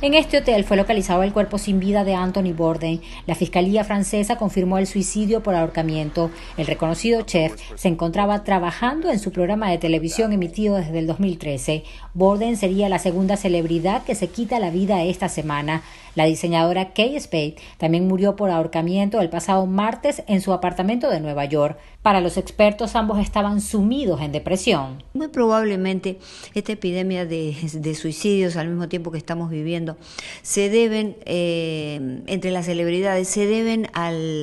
En este hotel fue localizado el cuerpo sin vida de Anthony Borden. La Fiscalía francesa confirmó el suicidio por ahorcamiento. El reconocido chef se encontraba trabajando en su programa de televisión emitido desde el 2013. Borden sería la segunda celebridad que se quita la vida esta semana. La diseñadora Kay Spade también murió por ahorcamiento el pasado martes en su apartamento de Nueva York. Para los expertos, ambos estaban sumidos en depresión. Muy probablemente esta epidemia de, de suicidios al mismo tiempo que estamos viviendo se deben, eh, entre las celebridades, se deben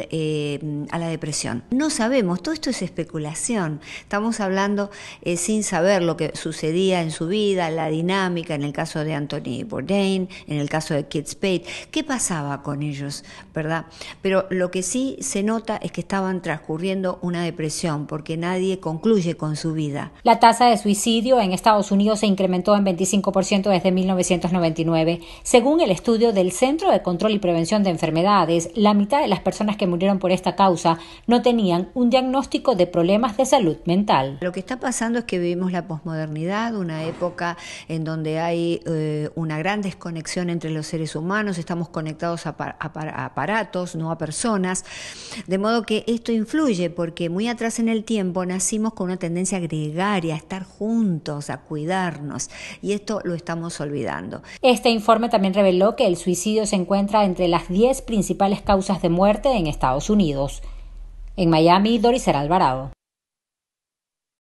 eh, a la depresión. No sabemos, todo esto es especulación. Estamos hablando eh, sin saber lo que sucedía en su vida, la dinámica, en el caso de Anthony Bourdain, en el caso de Kid Spade, qué pasaba con ellos, ¿verdad? Pero lo que sí se nota es que estaban transcurriendo una depresión, porque nadie concluye con su vida. La tasa de suicidio en Estados Unidos se incrementó en 25% desde 1999. Según el estudio del Centro de Control y Prevención de Enfermedades, la mitad de las personas que murieron por esta causa no tenían un diagnóstico de problemas de salud mental. Lo que está pasando es que vivimos la posmodernidad, una época en donde hay eh, una gran desconexión entre los seres humanos, estamos conectados a, aparatos, no a personas, de modo que esto influye porque muy atrás en el tiempo nacimos con una tendencia gregaria, a estar juntos, a cuidarnos, y esto lo estamos olvidando. Este informe también reveló que el suicidio se encuentra entre las 10 principales causas de muerte en Estados Unidos. En Miami, Doris Alvarado.